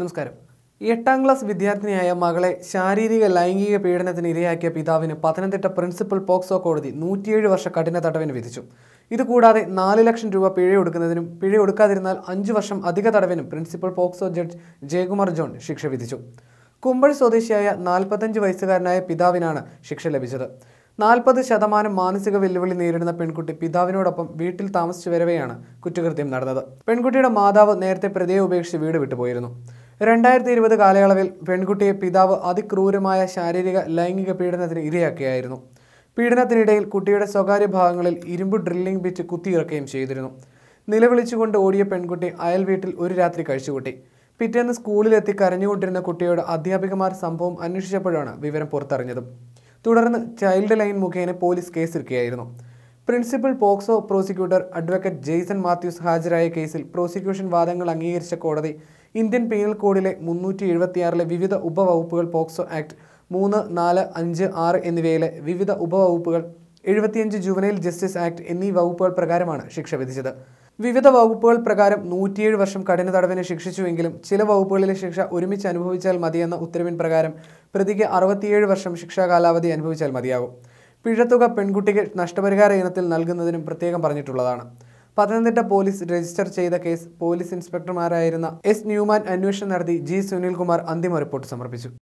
നമസ്കാരം എട്ടാം ക്ലാസ് വിദ്യാർത്ഥിനിയായ മകളെ ശാരീരിക ലൈംഗിക പീഡനത്തിന് ഇരയാക്കിയ പിതാവിന് പത്തനംതിട്ട പ്രിൻസിപ്പൽ പോക്സോ കോടതി നൂറ്റിയേഴ് വർഷ കഠിന തടവിന് വിധിച്ചു ഇതുകൂടാതെ നാല് ലക്ഷം രൂപ പിഴ കൊടുക്കാതിരുന്നാൽ അഞ്ചു വർഷം അധിക തടവിനും principal POCSO judge Jayakumar John ശിക്ഷ വിധിച്ചു കുമ്പഴി സ്വദേശിയായ നാൽപ്പത്തഞ്ച് വയസ്സുകാരനായ പിതാവിനാണ് ശിക്ഷ ലഭിച്ചത് നാൽപ്പത് ശതമാനം മാനസിക വെല്ലുവിളി നേരിടുന്ന പെൺകുട്ടി പിതാവിനോടൊപ്പം വീട്ടിൽ താമസിച്ചു വരവെയാണ് കുറ്റകൃത്യം നടന്നത് പെൺകുട്ടിയുടെ മാതാവ് നേരത്തെ പ്രതിയെ ഉപേക്ഷിച്ച് വീട് വിട്ടുപോയിരുന്നു രണ്ടായിരത്തി ഇരുപത് കാലയളവിൽ പെൺകുട്ടിയെ പിതാവ് അതിക്രൂരമായ ശാരീരിക ലൈംഗിക പീഡനത്തിന് ഇരയാക്കിയായിരുന്നു പീഡനത്തിനിടയിൽ കുട്ടിയുടെ സ്വകാര്യ ഭാഗങ്ങളിൽ ഇരുമ്പ് ഡ്രില്ലിംഗ് ബിറ്റ് കുത്തിയിറക്കുകയും ചെയ്തിരുന്നു നിലവിളിച്ചുകൊണ്ട് ഓടിയ പെൺകുട്ടി അയൽ വീട്ടിൽ ഒരു രാത്രി കഴിച്ചുകൂട്ടി പിറ്റേന്ന് സ്കൂളിലെത്തി കരഞ്ഞുകൊണ്ടിരുന്ന കുട്ടിയോട് അധ്യാപികമാർ സംഭവം അന്വേഷിച്ചപ്പോഴാണ് വിവരം പുറത്തറിഞ്ഞത് തുടർന്ന് ചൈൽഡ് ലൈൻ മുഖേന പോലീസ് കേസെടുക്കുകയായിരുന്നു principal POCSO prosecutor advocate Jaison Mathews ഹാജരായ കേസിൽ പ്രോസിക്യൂഷൻ വാദങ്ങൾ അംഗീകരിച്ച കോടതി ഇന്ത്യൻ പീനൽ കോഡിലെ മുന്നൂറ്റി എഴുപത്തിയാറിലെ വിവിധ ഉപവകുപ്പുകൾ പോക്സോ ആക്ട് മൂന്ന് നാല് അഞ്ച് ആറ് എന്നിവയിലെ വിവിധ ഉപവകുപ്പുകൾ എഴുപത്തിയഞ്ച് ജുവനൈൽ ജസ്റ്റിസ് ആക്ട് എന്നീ വകുപ്പുകൾ പ്രകാരമാണ് ശിക്ഷ വിധിച്ചത് വിവിധ വകുപ്പുകൾ പ്രകാരം നൂറ്റിയേഴ് വർഷം കഠിന തടവിനെ ശിക്ഷിച്ചുവെങ്കിലും ചില വകുപ്പുകളിലെ ശിക്ഷ ഒരുമിച്ച് അനുഭവിച്ചാൽ മതിയെന്ന ഉത്തരവിൻ പ്രകാരം പ്രതിക്ക് അറുപത്തിയേഴ് വർഷം ശിക്ഷാ കാലാവധി അനുഭവിച്ചാൽ മതിയാകും പിഴത്തുക പെൺകുട്ടിക്ക് നഷ്ടപരിഹാര ഇനത്തിൽ നൽകുന്നതിനും പ്രത്യേകം പറഞ്ഞിട്ടുള്ളതാണ് പത്തനംതിട്ട പോലീസ് രജിസ്റ്റർ ചെയ്ത കേസ് പോലീസ് ഇൻസ്പെക്ടർമാരായിരുന്ന എസ് ന്യൂമാൻ അന്വേഷണം നടത്തി ജി സുനിൽകുമാർ അന്തിമ റിപ്പോർട്ട് സമർപ്പിച്ചു